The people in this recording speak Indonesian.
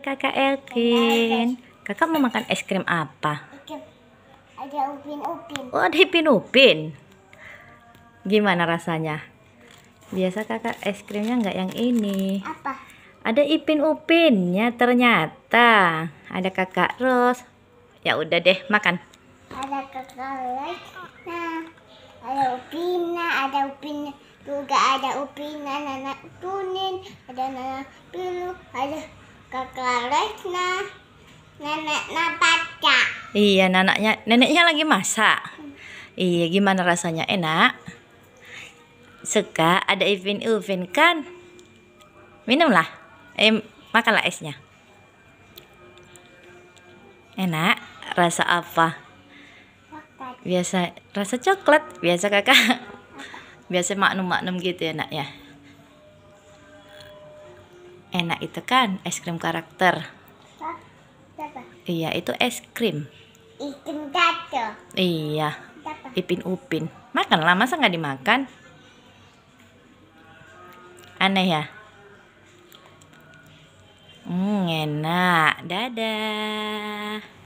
kakak Elkin. Kakak mau makan es krim apa? Ada upin-upin. Oh ada upin-upin. Gimana rasanya? Biasa kakak es krimnya nggak yang ini. Apa? Ada ipin-upinnya ternyata. Ada kakak Ros. Ya udah deh makan. Ada kakak Ros. Nah, ada upinnya, ada upin juga ada upin, nanak kuning, ada nanak biru, ada Kekeresna neneknya pacak. Iya, neneknya, neneknya lagi masak. Iya, gimana rasanya? Enak? Suka ada event-event kan? Minumlah. Eh, makanlah esnya. Enak? Rasa apa? Biasa rasa coklat, biasa Kakak. Biasa maknum maknum gitu ya, Nak ya. Enak itu kan es krim karakter. Apa? Iya, itu es krim. Ipin gato. Iya. Ipin upin. Makanlah, masa nggak dimakan? Aneh ya? Hmm, enak. Dadah.